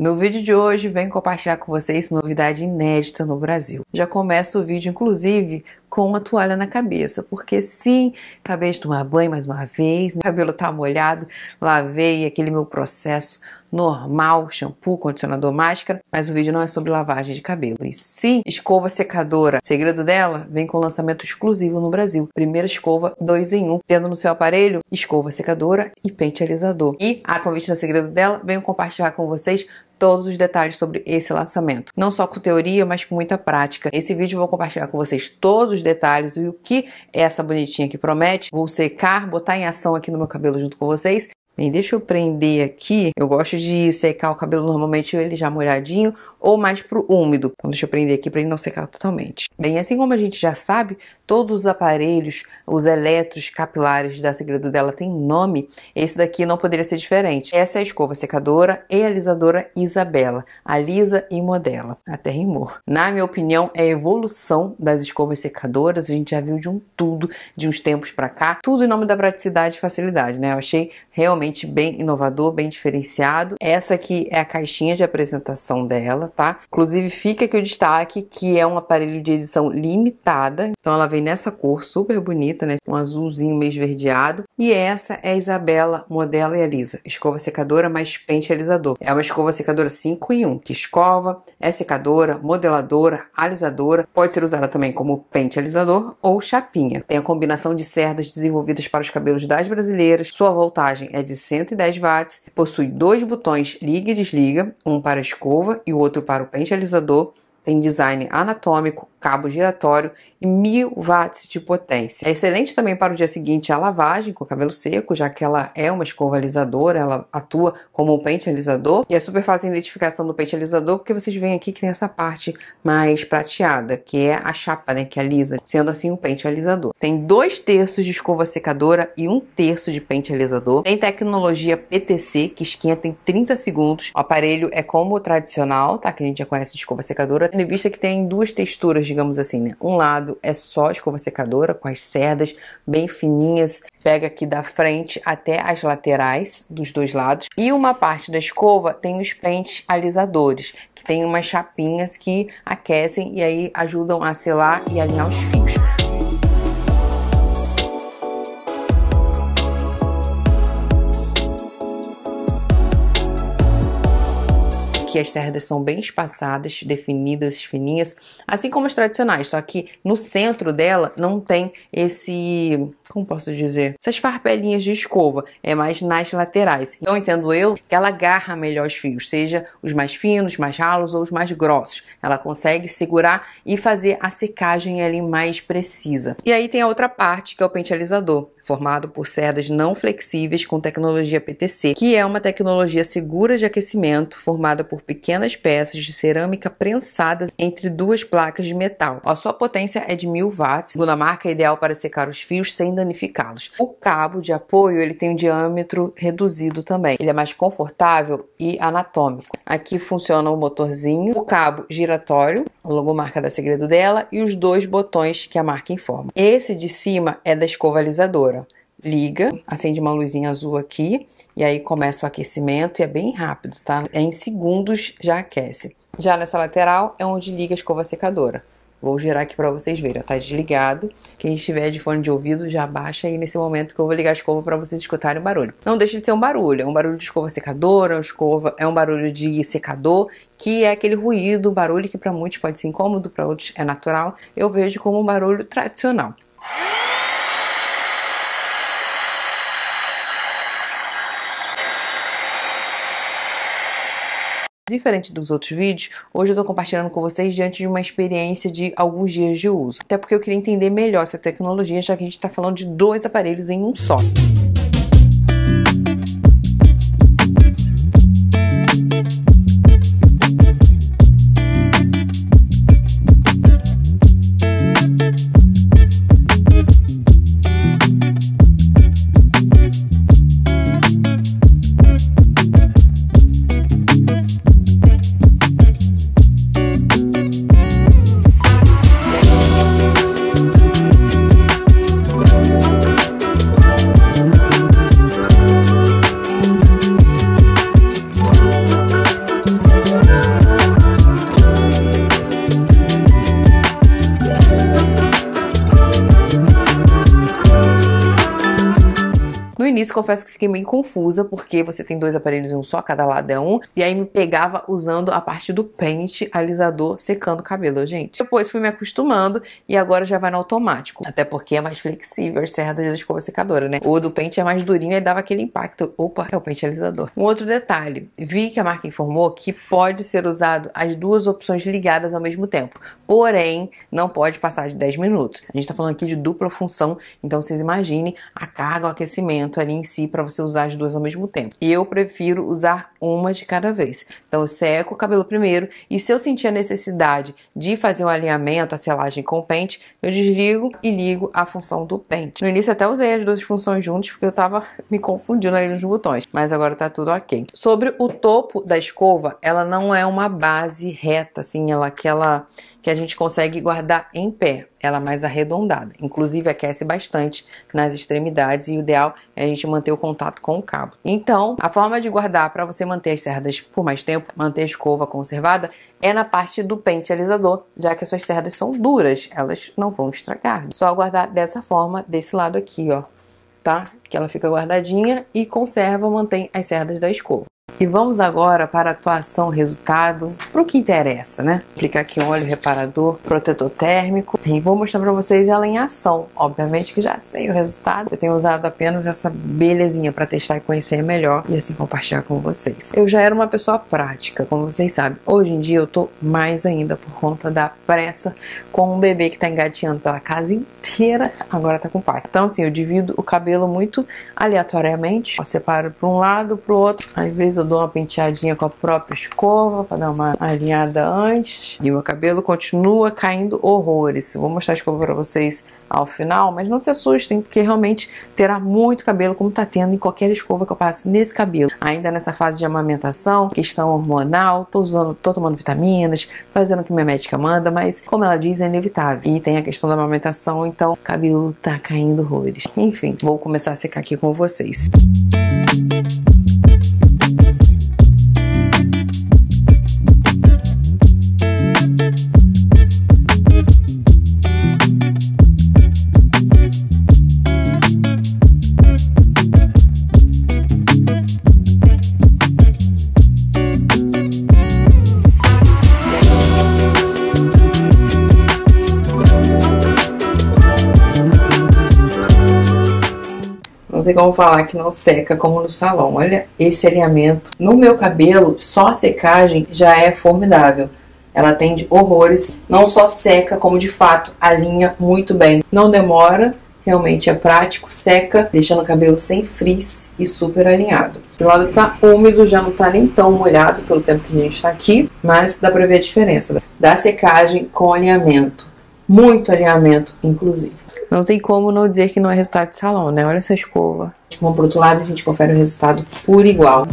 No vídeo de hoje, venho compartilhar com vocês novidade inédita no Brasil. Já começa o vídeo, inclusive, com uma toalha na cabeça, porque sim, acabei de tomar banho mais uma vez, meu cabelo tá molhado, lavei aquele meu processo normal, shampoo, condicionador, máscara, mas o vídeo não é sobre lavagem de cabelo. E sim, escova secadora. segredo dela vem com lançamento exclusivo no Brasil. Primeira escova 2 em 1, um, tendo no seu aparelho escova secadora e pente alisador. E a convite da segredo dela, venho compartilhar com vocês todos os detalhes sobre esse lançamento. Não só com teoria, mas com muita prática. Esse vídeo eu vou compartilhar com vocês todos os detalhes e o que essa bonitinha aqui promete. Vou secar, botar em ação aqui no meu cabelo junto com vocês. Bem, deixa eu prender aqui. Eu gosto de secar o cabelo normalmente ele já molhadinho ou mais para o úmido. Então deixa eu prender aqui para ele não secar totalmente. Bem, assim como a gente já sabe, todos os aparelhos, os eletros capilares da Segredo dela tem nome, esse daqui não poderia ser diferente. Essa é a escova secadora e alisadora Isabela, alisa e modela, até rimou. Na minha opinião, é a evolução das escovas secadoras, a gente já viu de um tudo, de uns tempos para cá, tudo em nome da praticidade e facilidade, né? Eu achei realmente bem inovador, bem diferenciado. Essa aqui é a caixinha de apresentação dela, tá? Inclusive fica aqui o destaque que é um aparelho de edição limitada. Então ela vem nessa cor super bonita, né? Um azulzinho meio esverdeado. E essa é a Isabela Modela e Alisa. Escova secadora mais pente alisador. É uma escova secadora 5 em 1, que escova, é secadora, modeladora, alisadora. Pode ser usada também como pente alisador ou chapinha. Tem a combinação de cerdas desenvolvidas para os cabelos das brasileiras. Sua voltagem é de 110 watts. Possui dois botões liga e desliga, um para escova e o outro para o pentealizador tem design anatômico, cabo giratório e 1000 watts de potência. É excelente também para o dia seguinte a lavagem com cabelo seco, já que ela é uma escova alisadora, ela atua como um pente alisador e é super fácil a identificação do pente alisador porque vocês veem aqui que tem essa parte mais prateada, que é a chapa, né, que alisa, é sendo assim um pente alisador. Tem dois terços de escova secadora e um terço de pente alisador. Tem tecnologia PTC que esquenta em 30 segundos. O aparelho é como o tradicional, tá, que a gente já conhece de escova secadora, Tendo em vista que tem duas texturas, digamos assim, né? Um lado é só escova secadora, com as cerdas bem fininhas, pega aqui da frente até as laterais dos dois lados. E uma parte da escova tem os pentes alisadores, que tem umas chapinhas que aquecem e aí ajudam a selar e alinhar os fios. que as cerdas são bem espaçadas, definidas, fininhas, assim como as tradicionais, só que no centro dela não tem esse como posso dizer? Essas farpelinhas de escova, é mais nas laterais. Então, entendo eu que ela agarra melhor os fios, seja os mais finos, mais ralos ou os mais grossos. Ela consegue segurar e fazer a secagem ali mais precisa. E aí tem a outra parte, que é o alisador formado por cerdas não flexíveis com tecnologia PTC, que é uma tecnologia segura de aquecimento formada por pequenas peças de cerâmica prensadas entre duas placas de metal. A sua potência é de 1000 watts, segundo a marca, é ideal para secar os fios sem danificá-los. O cabo de apoio ele tem um diâmetro reduzido também. Ele é mais confortável e anatômico. Aqui funciona o motorzinho, o cabo giratório, a logomarca da segredo dela, e os dois botões que a marca informa. Esse de cima é da escovalizadora liga, acende uma luzinha azul aqui e aí começa o aquecimento e é bem rápido, tá? É em segundos já aquece. Já nessa lateral é onde liga a escova secadora. Vou girar aqui para vocês verem, tá desligado. Quem estiver de fone de ouvido já baixa aí nesse momento que eu vou ligar a escova para vocês escutarem o barulho. Não deixa de ser um barulho, é um barulho de escova secadora, é escova, é um barulho de secador, que é aquele ruído, barulho que para muitos pode ser incômodo, para outros é natural. Eu vejo como um barulho tradicional. Diferente dos outros vídeos, hoje eu estou compartilhando com vocês diante de uma experiência de alguns dias de uso. Até porque eu queria entender melhor essa tecnologia, já que a gente está falando de dois aparelhos em um só. início, confesso que fiquei meio confusa, porque você tem dois aparelhos, um só, cada lado é um. E aí me pegava usando a parte do pente, alisador, secando o cabelo, gente. Depois fui me acostumando e agora já vai no automático. Até porque é mais flexível, as serras da escova secadora, né? O do pente é mais durinho e dava aquele impacto. Opa, é o pente alisador. Um outro detalhe, vi que a marca informou que pode ser usado as duas opções ligadas ao mesmo tempo. Porém, não pode passar de 10 minutos. A gente tá falando aqui de dupla função, então vocês imaginem a carga, o aquecimento ali em si para você usar as duas ao mesmo tempo. Eu prefiro usar uma de cada vez. Então eu seco o cabelo primeiro e se eu sentir a necessidade de fazer um alinhamento, a selagem com o pente, eu desligo e ligo a função do pente. No início até usei as duas funções juntas porque eu tava me confundindo ali nos botões, mas agora tá tudo ok. Sobre o topo da escova, ela não é uma base reta assim, ela é aquela que a gente consegue guardar em pé ela mais arredondada. Inclusive aquece bastante nas extremidades e o ideal é a gente manter o contato com o cabo. Então, a forma de guardar para você manter as cerdas por mais tempo, manter a escova conservada, é na parte do pente alisador, já que as suas cerdas são duras, elas não vão estragar. Só guardar dessa forma, desse lado aqui, ó, tá? Que ela fica guardadinha e conserva, mantém as cerdas da escova. E vamos agora para a atuação resultado, para o que interessa, né? aplicar aqui um óleo reparador, protetor térmico e vou mostrar para vocês ela em ação. Obviamente que já sei o resultado, eu tenho usado apenas essa belezinha para testar e conhecer melhor e assim compartilhar com vocês. Eu já era uma pessoa prática, como vocês sabem. Hoje em dia eu tô mais ainda por conta da pressa com um bebê que tá engateando pela casa inteira, agora tá com o pai. Então assim, eu divido o cabelo muito aleatoriamente, eu separo para um lado, para o outro, às vezes eu dou uma penteadinha com a própria escova para dar uma alinhada antes. E o meu cabelo continua caindo horrores. vou mostrar a escova para vocês ao final, mas não se assustem, porque realmente terá muito cabelo, como tá tendo em qualquer escova que eu passe nesse cabelo. Ainda nessa fase de amamentação, questão hormonal, tô usando, tô tomando vitaminas, fazendo o que minha médica manda, mas como ela diz, é inevitável. E tem a questão da amamentação, então o cabelo tá caindo horrores. Enfim, vou começar a secar aqui com vocês. Música igual falar que não seca como no salão. Olha esse alinhamento. No meu cabelo, só a secagem já é formidável. Ela atende horrores, não só seca, como de fato alinha muito bem. Não demora, realmente é prático, seca, deixando o cabelo sem frizz e super alinhado. Esse lado tá úmido, já não tá nem tão molhado pelo tempo que a gente tá aqui, mas dá pra ver a diferença da secagem com alinhamento. Muito alinhamento, inclusive. Não tem como não dizer que não é resultado de salão, né? Olha essa escova. Vamos uma pro outro lado, a gente confere o resultado por igual.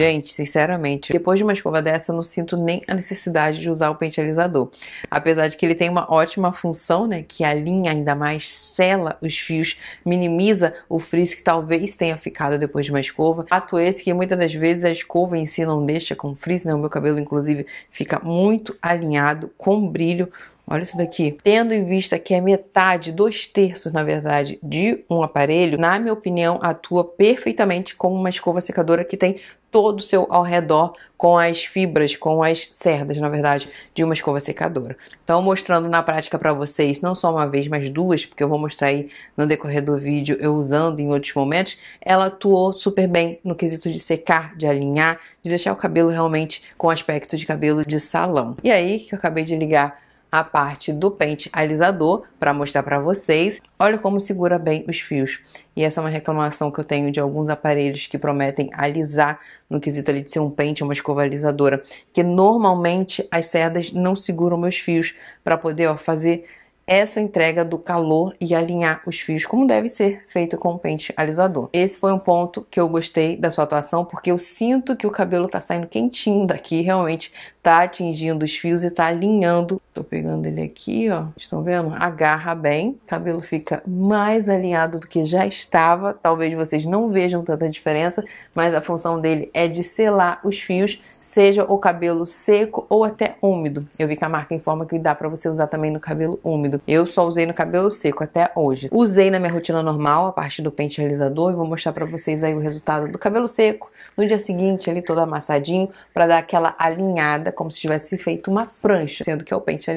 Gente, sinceramente, depois de uma escova dessa, eu não sinto nem a necessidade de usar o pente alisador. Apesar de que ele tem uma ótima função, né? Que alinha ainda mais, sela os fios, minimiza o frizz que talvez tenha ficado depois de uma escova. Fato esse que muitas das vezes a escova em si não deixa com frizz, né? O meu cabelo, inclusive, fica muito alinhado, com brilho. Olha isso daqui. Tendo em vista que é metade, dois terços, na verdade, de um aparelho, na minha opinião, atua perfeitamente como uma escova secadora que tem todo o seu ao redor com as fibras, com as cerdas, na verdade, de uma escova secadora. Então, mostrando na prática para vocês, não só uma vez, mas duas, porque eu vou mostrar aí no decorrer do vídeo eu usando em outros momentos, ela atuou super bem no quesito de secar, de alinhar, de deixar o cabelo realmente com aspecto de cabelo de salão. E aí que eu acabei de ligar a parte do pente alisador para mostrar para vocês. Olha como segura bem os fios. E essa é uma reclamação que eu tenho de alguns aparelhos que prometem alisar no quesito ali de ser um pente, uma escova alisadora, que normalmente as cerdas não seguram meus fios para poder ó, fazer essa entrega do calor e alinhar os fios como deve ser feito com o um pente alisador. Esse foi um ponto que eu gostei da sua atuação, porque eu sinto que o cabelo tá saindo quentinho daqui, realmente tá atingindo os fios e tá alinhando Tô pegando ele aqui, ó. Estão vendo? Agarra bem. O cabelo fica mais alinhado do que já estava. Talvez vocês não vejam tanta diferença, mas a função dele é de selar os fios, seja o cabelo seco ou até úmido. Eu vi que a marca informa que dá para você usar também no cabelo úmido. Eu só usei no cabelo seco até hoje. Usei na minha rotina normal a parte do pente realizador e vou mostrar para vocês aí o resultado do cabelo seco. No dia seguinte, ele todo amassadinho para dar aquela alinhada, como se tivesse feito uma prancha, sendo que é o pente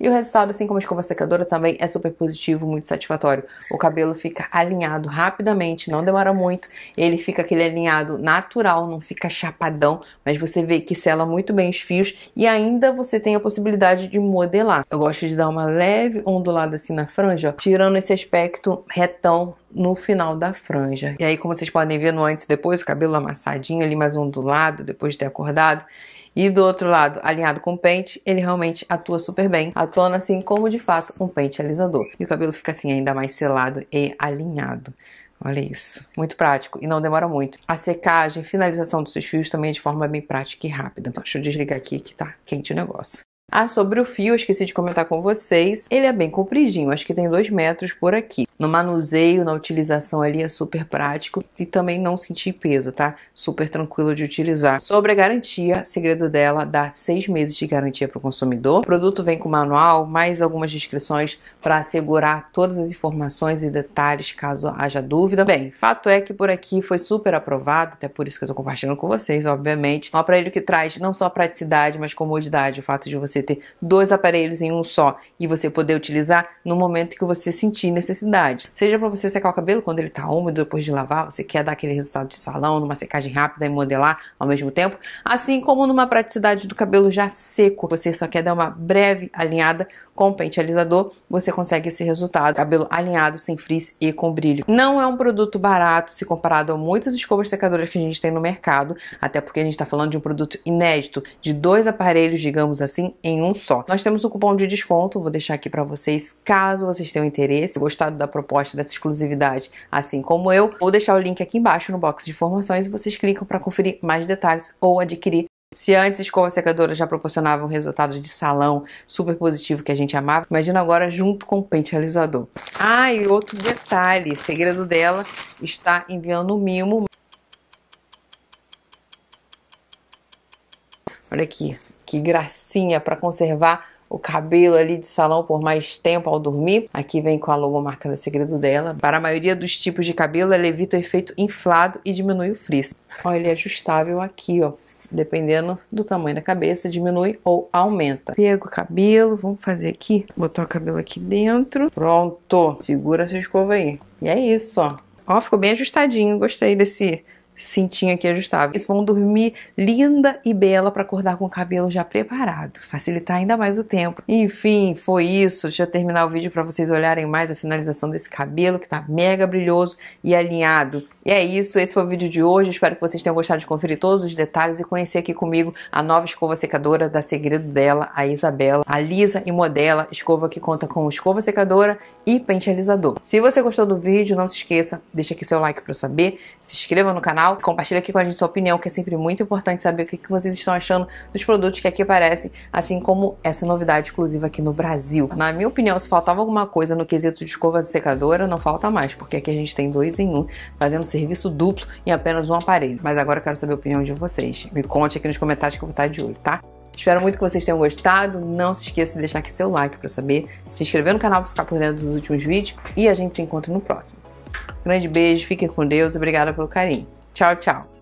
e o resultado, assim como a escova secadora, também é super positivo, muito satisfatório. O cabelo fica alinhado rapidamente, não demora muito. Ele fica aquele alinhado natural, não fica chapadão, mas você vê que sela muito bem os fios e ainda você tem a possibilidade de modelar. Eu gosto de dar uma leve ondulada assim na franja, ó, tirando esse aspecto retão no final da franja. E aí, como vocês podem ver no antes e depois, o cabelo amassadinho ali, mais um do lado depois de ter acordado. E do outro lado, alinhado com o pente, ele realmente atua super bem, atuando assim como de fato um pente alisador. E o cabelo fica assim ainda mais selado e alinhado. Olha isso. Muito prático e não demora muito. A secagem, finalização dos seus fios também é de forma bem prática e rápida. Deixa eu desligar aqui que tá quente o negócio. Ah, sobre o fio, esqueci de comentar com vocês. Ele é bem compridinho, acho que tem 2 metros por aqui. No manuseio, na utilização ali é super prático e também não senti peso, tá? Super tranquilo de utilizar. Sobre a garantia, segredo dela dá 6 meses de garantia para o consumidor. O produto vem com manual, mais algumas descrições para assegurar todas as informações e detalhes caso haja dúvida. Bem, fato é que por aqui foi super aprovado, até por isso que eu estou compartilhando com vocês, obviamente. É um aparelho que traz não só praticidade, mas comodidade, o fato de você você ter dois aparelhos em um só e você poder utilizar no momento que você sentir necessidade. Seja para você secar o cabelo quando ele está úmido depois de lavar, você quer dar aquele resultado de salão, numa secagem rápida e modelar ao mesmo tempo, assim como numa praticidade do cabelo já seco, você só quer dar uma breve alinhada com o pente alisador, você consegue esse resultado, cabelo alinhado, sem frizz e com brilho. Não é um produto barato se comparado a muitas escovas secadoras que a gente tem no mercado, até porque a gente está falando de um produto inédito, de dois aparelhos, digamos assim, em um só. Nós temos um cupom de desconto, vou deixar aqui para vocês, caso vocês tenham interesse, gostado da proposta dessa exclusividade, assim como eu. Vou deixar o link aqui embaixo no box de informações e vocês clicam para conferir mais detalhes ou adquirir se antes escova secadora já proporcionava um resultado de salão super positivo que a gente amava, imagina agora junto com o pente realizador. Ah, e outro detalhe, segredo dela está enviando o mimo. Olha aqui, que gracinha para conservar o cabelo ali de salão por mais tempo ao dormir. Aqui vem com a logo marcando o segredo dela. Para a maioria dos tipos de cabelo, ela evita o efeito inflado e diminui o frizz. Olha, ele é ajustável aqui, ó. Dependendo do tamanho da cabeça, diminui ou aumenta. Pego o cabelo, vamos fazer aqui. Botar o cabelo aqui dentro. Pronto. Segura essa escova aí. E é isso, ó. Ó, ficou bem ajustadinho. Gostei desse cintinha que é ajustável. Eles vão dormir linda e bela para acordar com o cabelo já preparado, facilitar ainda mais o tempo. Enfim, foi isso. Deixa eu terminar o vídeo para vocês olharem mais a finalização desse cabelo que tá mega brilhoso e alinhado. E é isso, esse foi o vídeo de hoje. Espero que vocês tenham gostado de conferir todos os detalhes e conhecer aqui comigo a nova escova secadora da Segredo dela, a Isabela, a Lisa e Modela, escova que conta com escova secadora e pente alisador. Se você gostou do vídeo, não se esqueça, deixa aqui seu like para eu saber, se inscreva no canal canal. Compartilha aqui com a gente sua opinião, que é sempre muito importante saber o que, que vocês estão achando dos produtos que aqui aparecem, assim como essa novidade exclusiva aqui no Brasil. Na minha opinião, se faltava alguma coisa no quesito de escova secadora, não falta mais, porque aqui a gente tem dois em um, fazendo serviço duplo em apenas um aparelho. Mas agora eu quero saber a opinião de vocês. Me conte aqui nos comentários que eu vou estar de olho, tá? Espero muito que vocês tenham gostado. Não se esqueça de deixar aqui seu like para saber, se inscrever no canal para ficar por dentro dos últimos vídeos e a gente se encontra no próximo. Grande beijo, fiquem com Deus, obrigada pelo carinho. Tchau, tchau.